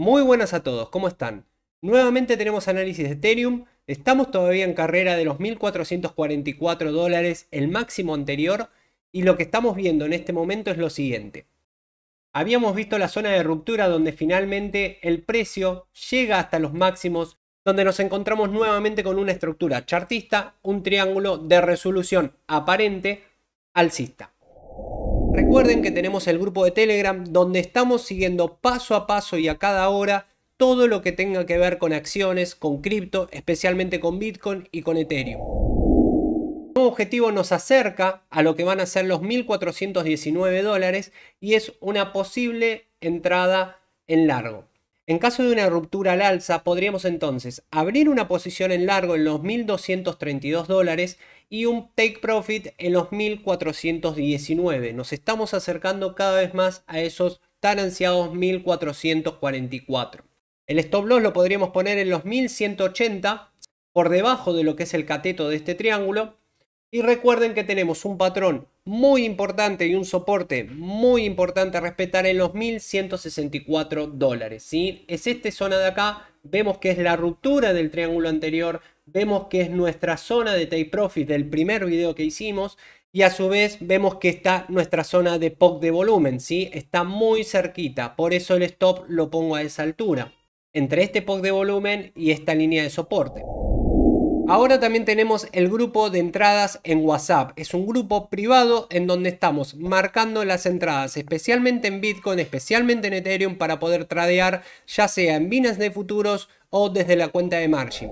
Muy buenas a todos, ¿cómo están? Nuevamente tenemos análisis de Ethereum. Estamos todavía en carrera de los 1.444 dólares, el máximo anterior, y lo que estamos viendo en este momento es lo siguiente. Habíamos visto la zona de ruptura donde finalmente el precio llega hasta los máximos, donde nos encontramos nuevamente con una estructura chartista, un triángulo de resolución aparente alcista. Recuerden que tenemos el grupo de Telegram donde estamos siguiendo paso a paso y a cada hora todo lo que tenga que ver con acciones, con cripto, especialmente con Bitcoin y con Ethereum. Un objetivo nos acerca a lo que van a ser los 1.419 dólares y es una posible entrada en largo. En caso de una ruptura al alza, podríamos entonces abrir una posición en largo en los 1.232 dólares y un take profit en los 1.419. Nos estamos acercando cada vez más a esos tan ansiados 1.444. El stop loss lo podríamos poner en los 1.180, por debajo de lo que es el cateto de este triángulo. Y recuerden que tenemos un patrón muy importante y un soporte muy importante a respetar en los 1164 dólares. ¿sí? Es esta zona de acá, vemos que es la ruptura del triángulo anterior, vemos que es nuestra zona de take profit del primer video que hicimos y a su vez vemos que está nuestra zona de POC de volumen, ¿sí? está muy cerquita, por eso el stop lo pongo a esa altura, entre este POC de volumen y esta línea de soporte. Ahora también tenemos el grupo de entradas en WhatsApp. Es un grupo privado en donde estamos marcando las entradas, especialmente en Bitcoin, especialmente en Ethereum, para poder tradear ya sea en Binance de futuros o desde la cuenta de margin.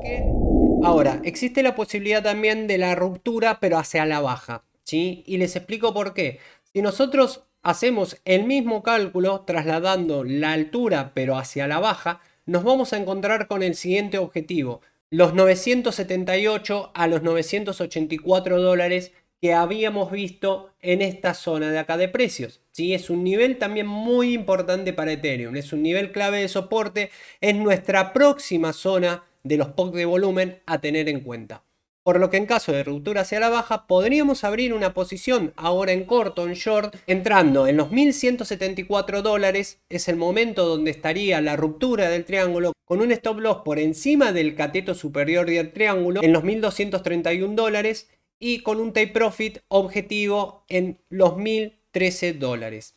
Ahora, existe la posibilidad también de la ruptura, pero hacia la baja. ¿sí? Y les explico por qué. Si nosotros hacemos el mismo cálculo, trasladando la altura, pero hacia la baja, nos vamos a encontrar con el siguiente objetivo los 978 a los 984 dólares que habíamos visto en esta zona de acá de precios. ¿sí? Es un nivel también muy importante para Ethereum, es un nivel clave de soporte, es nuestra próxima zona de los POC de volumen a tener en cuenta por lo que en caso de ruptura hacia la baja podríamos abrir una posición ahora en corto, en short, entrando en los 1174 dólares, es el momento donde estaría la ruptura del triángulo con un stop loss por encima del cateto superior del triángulo en los 1231 dólares y con un take profit objetivo en los 1013 dólares.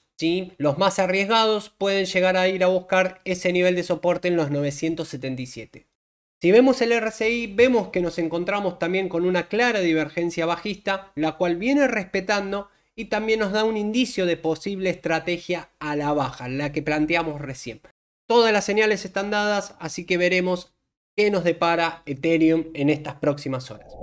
Los más arriesgados pueden llegar a ir a buscar ese nivel de soporte en los 977. Si vemos el RSI, vemos que nos encontramos también con una clara divergencia bajista, la cual viene respetando y también nos da un indicio de posible estrategia a la baja, la que planteamos recién. Todas las señales están dadas, así que veremos qué nos depara Ethereum en estas próximas horas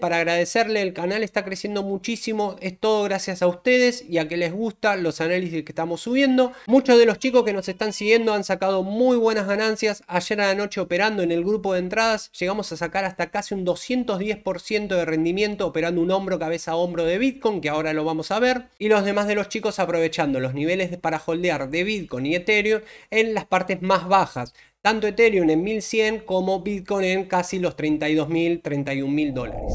para agradecerle, el canal está creciendo muchísimo, es todo gracias a ustedes y a que les gustan los análisis que estamos subiendo. Muchos de los chicos que nos están siguiendo han sacado muy buenas ganancias, ayer a la noche operando en el grupo de entradas llegamos a sacar hasta casi un 210% de rendimiento operando un hombro cabeza a hombro de Bitcoin, que ahora lo vamos a ver, y los demás de los chicos aprovechando los niveles para holdear de Bitcoin y Ethereum en las partes más bajas tanto Ethereum en 1100 como Bitcoin en casi los 32.000, 31.000 dólares.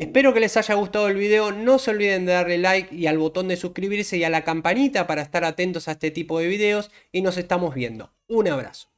Espero que les haya gustado el video, no se olviden de darle like y al botón de suscribirse y a la campanita para estar atentos a este tipo de videos y nos estamos viendo. Un abrazo.